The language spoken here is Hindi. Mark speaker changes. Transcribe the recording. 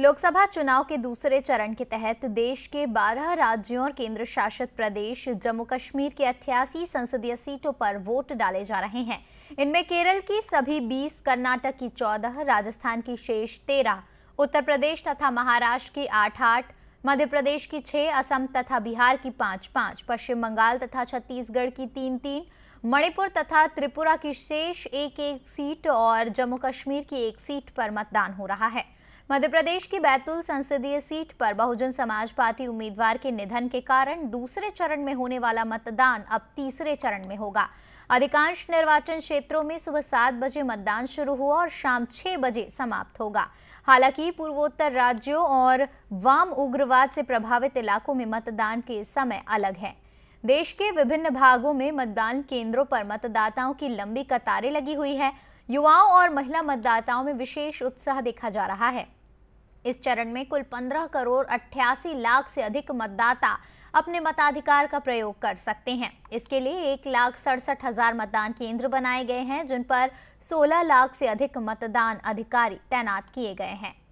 Speaker 1: लोकसभा चुनाव के दूसरे चरण के तहत देश के 12 राज्यों और केंद्र शासित प्रदेश जम्मू कश्मीर के अठासी संसदीय सीटों पर वोट डाले जा रहे हैं इनमें केरल की सभी 20, कर्नाटक की 14, राजस्थान की शेष 13, उत्तर प्रदेश तथा महाराष्ट्र की 8-8, मध्य प्रदेश की 6, असम तथा बिहार की 5-5, पश्चिम बंगाल तथा छत्तीसगढ़ की तीन तीन मणिपुर तथा त्रिपुरा की शेष एक एक सीट और जम्मू कश्मीर की एक सीट पर मतदान हो रहा है मध्य प्रदेश की बैतूल संसदीय सीट पर बहुजन समाज पार्टी उम्मीदवार के निधन के कारण दूसरे चरण में होने वाला मतदान अब तीसरे चरण में होगा अधिकांश निर्वाचन क्षेत्रों में सुबह सात बजे मतदान शुरू हुआ और शाम छह बजे समाप्त होगा हालांकि पूर्वोत्तर राज्यों और वाम उग्रवाद से प्रभावित इलाकों में मतदान के समय अलग है देश के विभिन्न भागों में मतदान केंद्रों पर मतदाताओं की लंबी कतारें लगी हुई है युवाओं और महिला मतदाताओं में विशेष उत्साह देखा जा रहा है इस चरण में कुल 15 करोड़ अट्ठासी लाख से अधिक मतदाता अपने मताधिकार का प्रयोग कर सकते हैं इसके लिए एक लाख सड़सठ हजार मतदान केंद्र बनाए गए हैं जिन पर 16 लाख से अधिक मतदान अधिकारी तैनात किए गए हैं